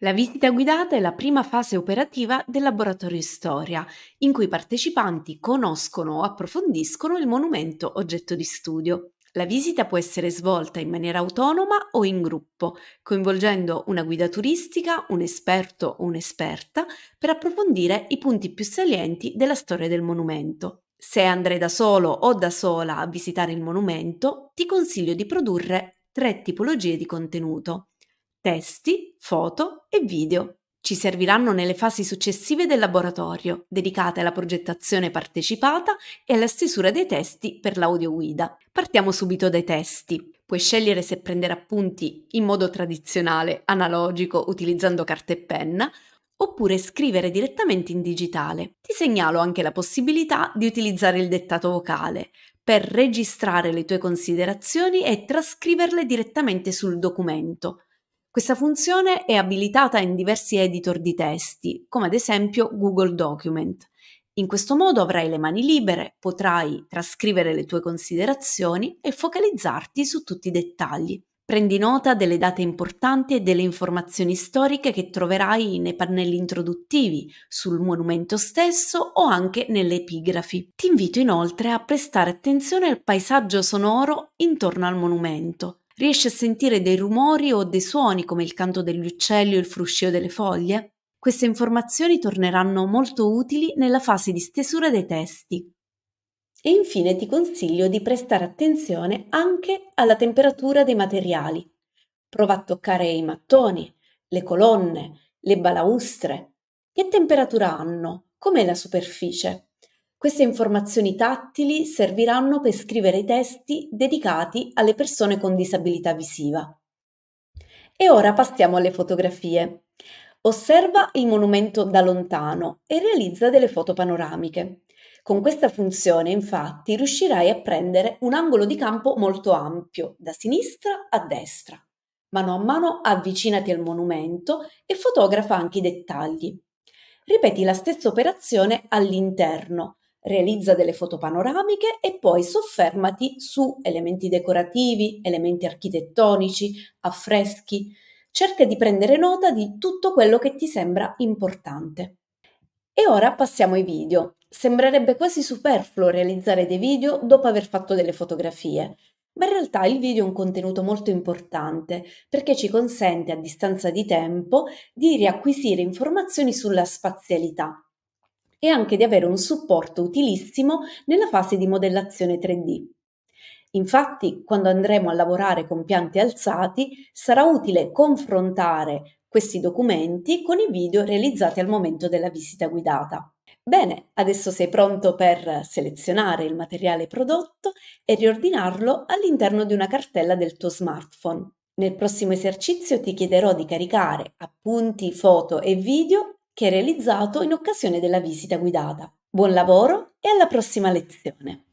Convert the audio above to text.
La visita guidata è la prima fase operativa del laboratorio Storia, in cui i partecipanti conoscono o approfondiscono il monumento oggetto di studio. La visita può essere svolta in maniera autonoma o in gruppo, coinvolgendo una guida turistica, un esperto o un'esperta per approfondire i punti più salienti della storia del monumento. Se andrai da solo o da sola a visitare il monumento, ti consiglio di produrre tre tipologie di contenuto testi, foto e video. Ci serviranno nelle fasi successive del laboratorio, dedicate alla progettazione partecipata e alla stesura dei testi per l'audioguida. Partiamo subito dai testi. Puoi scegliere se prendere appunti in modo tradizionale, analogico, utilizzando carta e penna, oppure scrivere direttamente in digitale. Ti segnalo anche la possibilità di utilizzare il dettato vocale per registrare le tue considerazioni e trascriverle direttamente sul documento, questa funzione è abilitata in diversi editor di testi, come ad esempio Google Document. In questo modo avrai le mani libere, potrai trascrivere le tue considerazioni e focalizzarti su tutti i dettagli. Prendi nota delle date importanti e delle informazioni storiche che troverai nei pannelli introduttivi, sul monumento stesso o anche nelle epigrafi. Ti invito inoltre a prestare attenzione al paesaggio sonoro intorno al monumento. Riesci a sentire dei rumori o dei suoni come il canto degli uccelli o il fruscio delle foglie? Queste informazioni torneranno molto utili nella fase di stesura dei testi. E infine ti consiglio di prestare attenzione anche alla temperatura dei materiali. Prova a toccare i mattoni, le colonne, le balaustre. Che temperatura hanno? Com'è la superficie? Queste informazioni tattili serviranno per scrivere i testi dedicati alle persone con disabilità visiva. E ora passiamo alle fotografie. Osserva il monumento da lontano e realizza delle foto panoramiche. Con questa funzione, infatti, riuscirai a prendere un angolo di campo molto ampio, da sinistra a destra. Mano a mano avvicinati al monumento e fotografa anche i dettagli. Ripeti la stessa operazione all'interno, realizza delle foto panoramiche e poi soffermati su elementi decorativi, elementi architettonici, affreschi. Cerca di prendere nota di tutto quello che ti sembra importante. E ora passiamo ai video. Sembrerebbe quasi superfluo realizzare dei video dopo aver fatto delle fotografie, ma in realtà il video è un contenuto molto importante perché ci consente a distanza di tempo di riacquisire informazioni sulla spazialità, e anche di avere un supporto utilissimo nella fase di modellazione 3D. Infatti, quando andremo a lavorare con pianti alzati, sarà utile confrontare questi documenti con i video realizzati al momento della visita guidata. Bene, adesso sei pronto per selezionare il materiale prodotto e riordinarlo all'interno di una cartella del tuo smartphone. Nel prossimo esercizio ti chiederò di caricare appunti, foto e video che è realizzato in occasione della visita guidata. Buon lavoro e alla prossima lezione!